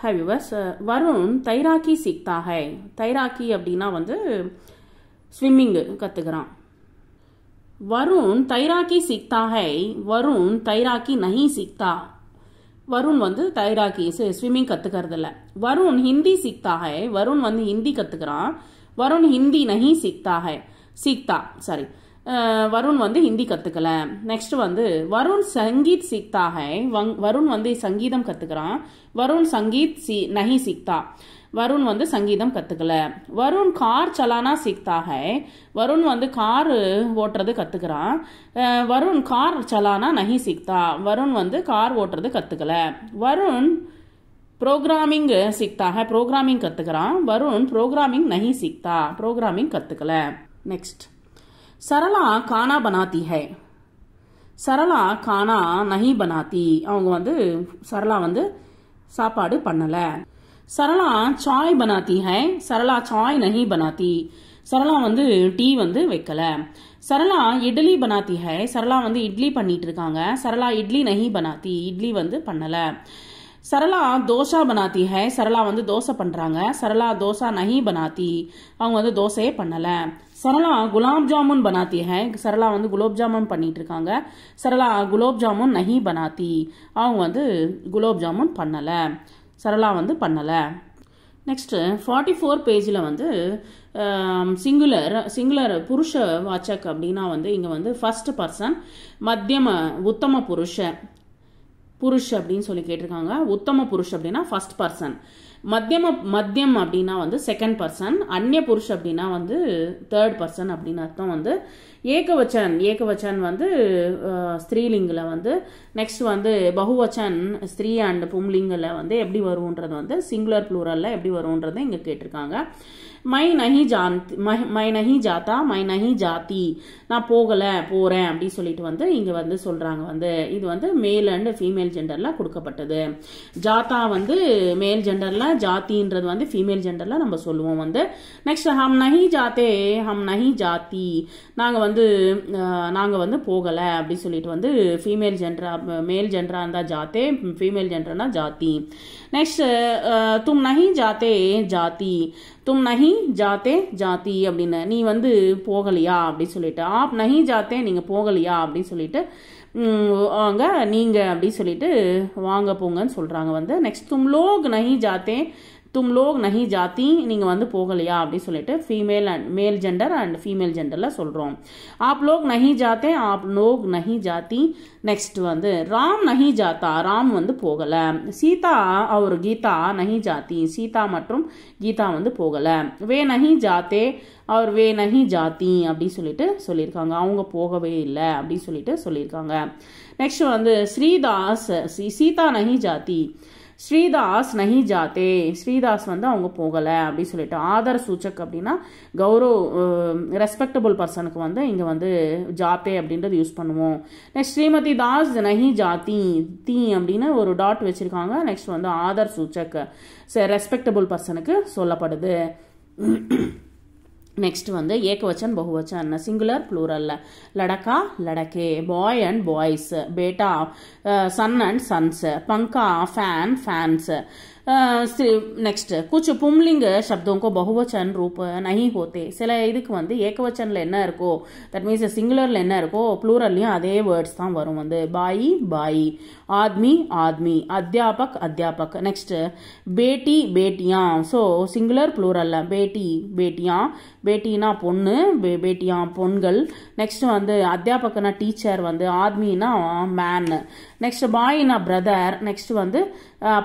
high viewers uh, Varun தைராக்கி சீக்தா ஹை தைராக்கி அப்படின்னா வந்து ஸ்விம்மிங்கு கற்றுக்கிறான் வருண் தைராக்கி சீக்தா ஹை வருண் தைராக்கி நஹி சீக்தா வருண் வந்து தைராக்கி ஸ்விம்மிங் கற்றுக்கறதில்ல வருண் ஹிந்தி சீக்தா ஹை வருண் வந்து ஹிந்தி கற்றுக்கிறான் வருண் ஹிந்தி நஹி சீக்தா ஹை சீக்தா சாரி வருண் வந்து ஹிந்தி கற்றுக்கல நெக்ஸ்ட் வந்து வருண் சங்கீத் சீக்தாக வங் வருண் வந்து சங்கீதம் கற்றுக்கிறான் வருண் சங்கீத் சி நஹி சிக்தா வருண் வந்து சங்கீதம் கற்றுக்கல வருண் கார் சலானா சிக்தாக வருண் வந்து கார் ஓட்டுறது கத்துக்கிறான் வருண் கார் சலானா நஹி சிக்தா வருண் வந்து கார் ஓட்டுறது கற்றுக்கல வருண் ப்ரோக்ராமிங் சிக்தாக ப்ரோக்ராமிங் கற்றுக்கிறான் வருண் ப்ரோக்ராமிங் நஹி சிக்தா ப்ரோக்ராமிங் கற்றுக்கல நெக்ஸ்ட் சரளா கானா பனாத்தி ஹை சரளா கானா நகி பனாத்தி அவங்க வந்து சரளா வந்து சாப்பாடு பண்ணலை சரளா சாய் பனாத்தி ஹை சரளா சாய் நகி பனாத்தி சரளா வந்து டீ வந்து வைக்கல சரளா இட்லி பனாத்தி ஹை சரளா வந்து இட்லி பண்ணிட்டு இருக்காங்க சரளா இட்லி நகி பனாத்தி இட்லி வந்து பண்ணலை சரளா தோசா பனாத்தி ஹை சரளா வந்து தோசை பண்ணுறாங்க சரளா தோசா நஹி பனாத்தி அவங்க வந்து தோசையே பண்ணலை சரளா குலாப் ஜாமுன் பனாத்தி ஹே சரளா வந்து குலோப் ஜாமுன் பண்ணிட்டு இருக்காங்க சரளா குலோப் ஜாமுன் நஹி பனாத்தி அவங்க வந்து குலோப் ஜாமுன் பண்ணலை சரளா வந்து பண்ணலை நெக்ஸ்ட்டு ஃபார்ட்டி ஃபோர் பேஜில் வந்து சிங்குலர் சிங்குலர் புருஷ வாச்சக் அப்படின்னா வந்து இங்கே வந்து ஃபர்ஸ்ட் பர்சன் மத்தியம உத்தம புருஷ புருஷ் அப்படின்னு சொல்லி கேட்டிருக்காங்க உத்தம புருஷ் அப்படின்னா ஃபர்ஸ்ட் பர்சன் மத்தியம மத்தியம் அப்படின்னா வந்து செகண்ட் பர்சன் அந்நிய புருஷ் அப்படின்னா வந்து தேர்ட் பர்சன் அப்படின்னு அர்த்தம் வந்து ஏகவச்சன் ஏகவச்சன் வந்து ஸ்திரீலிங்கில் வந்து நெக்ஸ்ட் வந்து பகுவச்சன் ஸ்திரீ அண்ட் பும்லிங்கில் வந்து எப்படி வருன்றது வந்து சிங்குலர் ப்ளூரலில் எப்படி வருன்றதை இங்கே கேட்டிருக்காங்க மை நகி ஜான் மை நகி ஜாத்தா மை நகி ஜாத்தி நான் போகலை போகிறேன் அப்படின்னு சொல்லிட்டு வந்து இங்கே வந்து சொல்கிறாங்க வந்து இது வந்து மேல் அண்ட் ஃபீமேல் ஜெண்டரில் கொடுக்கப்பட்டது ஜாத்தா வந்து மேல் ஜெண்டரில் ஜாத்தின்றது வந்து ஃபீமேல் ஜெண்டரில் நம்ம சொல்லுவோம் வந்து நெக்ஸ்ட் ஹம் நஹி ஜாத்தே ஹம் நஹி ஜாத்தி நாங்கள் வந்து நாங்கள் வந்து போகலை அப்படின்னு சொல்லிட்டு வந்து ஃபீமேல் ஜென்ரா மேல் ஜென்ரா இருந்தால் ஜாத்தே ஃபீமேல் ஜெண்டர்னா ஜாத்தி நெக்ஸ்ட் தும் நஹி ஜாத்தே ஜாத்தி தும் நஹி ஜாத்தே ஜாத்தி அப்படின்னு நீ வந்து போகலையா அப்படின்னு சொல்லிட்டு ஆப் நஹி ஜாத்தே நீங்கள் போகலையா அப்படின்னு சொல்லிட்டு வாங்க நீங்கள் அப்படின்னு சொல்லிட்டு வாங்க போங்கன்னு சொல்கிறாங்க வந்து நெக்ஸ்ட் தும் லோக் நஹி ஜாத்தே தும் லோக் நகி ஜாத்தி நீங்கள் வந்து போகலையா அப்படின்னு சொல்லிட்டு female and male gender and female ஜெண்டரில் சொல்கிறோம் ஆப் லோக் நகி ஜாத்தே ஆப் லோக் நகி ஜாத்தி நெக்ஸ்ட் வந்து ராம் நகி ஜாத்தா ராம் வந்து போகலை சீதா அவர் கீதா நகி ஜாத்தி சீதா மற்றும் கீதா வந்து போகலை வே நகி ஜாத்தே அவர் வே நகி ஜாத்தி அப்படின்னு சொல்லிட்டு சொல்லியிருக்காங்க அவங்க போகவே இல்லை அப்படின்னு சொல்லிட்டு சொல்லியிருக்காங்க நெக்ஸ்ட் வந்து ஸ்ரீதாஸ் சீதா நகி ஜாத்தி ஸ்ரீதாஸ் நஹி ஜாத்தே ஸ்ரீதாஸ் வந்து அவங்க போகலை அப்படின்னு சொல்லிட்டு ஆதார் சூச்சக் அப்படின்னா கௌரவ் ரெஸ்பெக்டபுள் பர்சனுக்கு வந்து இங்கே வந்து ஜாத்தே அப்படின்றது யூஸ் பண்ணுவோம் நெக்ஸ்ட் ஸ்ரீமதி தாஸ் நஹி ஜாதி தீ அப்படின்னு ஒரு டாட் வச்சுருக்காங்க நெக்ஸ்ட் வந்து ஆதார் சூச்சக் ரெஸ்பெக்டபுள் பர்சனுக்கு சொல்லப்படுது நெக்ஸ்ட் வந்து ஏகவச்சன் பகுவச்சன் சிங்குலர் ப்ளூரல்ல லடக்கா லடக்கே பாய் அண்ட் பாய்ஸ் பேட்டா சன் அண்ட் சன்ஸ் பங்கா ஃபேன் ஃபேன்ஸ் நெக்ஸ்ட் कुछ பும்லிங்க शब्दों பகுவச்சன் बहुवचन रूप ஹோத்தே சில இதுக்கு வந்து ஏகவச்சனில் என்ன இருக்கோ தட் மீன்ஸ் சிங்குலரில் என்ன இருக்கோ ப்ளூரல்லையும் அதே வேர்ட்ஸ் தான் வரும் வந்து பாயி பாயி ஆத்மி ஆத்மி அத்தியாபக் அத்தியாபக் நெக்ஸ்ட் பேட்டி பேட்டியா ஸோ சிங்குலர் ப்ளூரல்ல பேட்டி பேட்டியா பேட்டினா பொண்ணு பேட்டியா பொண்கள் நெக்ஸ்ட் வந்து அத்தியாபக்னா டீச்சர் வந்து ஆத்மினா மேன் நெக்ஸ்ட் பாய்னா பிரதர் நெக்ஸ்ட் வந்து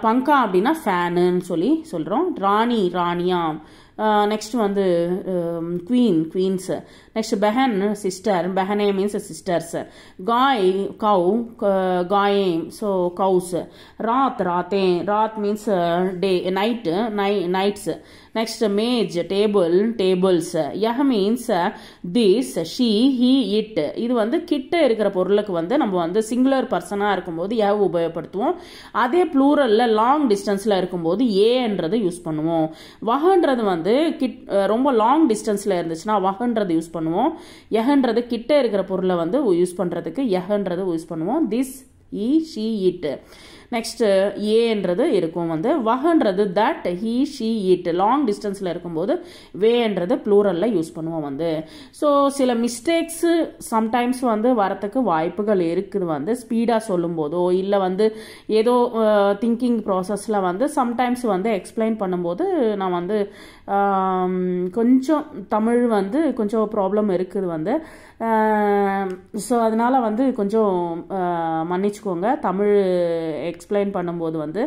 பங்கா அப்படின்னா ஃபேனுன்னு சொல்லி சொல்கிறோம் ராணி ராணியா நெக்ஸ்ட் வந்து குவீன் குவீன்ஸ் நெக்ஸ்ட் பெஹன் சிஸ்டர் பெஹனே மீன்ஸ் சிஸ்டர்ஸ் காய் கவு காயே ஸோ கவுஸ் ராத் ராத்தே ராத் மீன்ஸ் டே நைட்டு நை நைட்ஸ் நெக்ஸ்ட் மேஜ் டேபிள் டேபிள்ஸ் யஹ் means this she he it இது வந்து கிட்ட இருக்கிற பொருளுக்கு வந்து நம்ம வந்து சிங்குலர் பர்சனாக இருக்கும்போது யஹ உபயோகப்படுத்துவோம் அதே ப்ளூரலில் லாங் டிஸ்டன்ஸில் இருக்கும்போது ஏன்றது யூஸ் பண்ணுவோம் வகன்றது வந்து அது கிட் ரொம்ப லாங் டிஸ்டன்ஸில் இருந்துச்சுன்னா வகன்றது யூஸ் பண்ணுவோம் எஹன்றது கிட்டே இருக்கிற பொருளை வந்து யூஸ் பண்ணுறதுக்கு எஹன்றது யூஸ் பண்ணுவோம் திஸ் இ ஷீ இட்டு நெக்ஸ்ட்டு ஏன்றது இருக்கும் வந்து வகன்றது that he she it long டிஸ்டன்ஸில் இருக்கும்போது வேன்றது ப்ளூரலில் யூஸ் பண்ணுவோம் வந்து ஸோ சில மிஸ்டேக்ஸு சம்டைம்ஸ் வந்து வரத்துக்கு வாய்ப்புகள் இருக்குது வந்து ஸ்பீடாக சொல்லும்போதோ இல்லை வந்து ஏதோ திங்கிங் ப்ராசஸில் வந்து சம்டைம்ஸ் வந்து எக்ஸ்பிளைன் பண்ணும்போது நான் வந்து கொஞ்சம் தமிழ் வந்து கொஞ்சம் ப்ராப்ளம் இருக்குது வந்து ஸோ அதனால் வந்து கொஞ்சம் மன்னிச்சுக்கோங்க தமிழ் எக்ஸ் எக்ஸ்பிளைன் பண்ணும்போது வந்து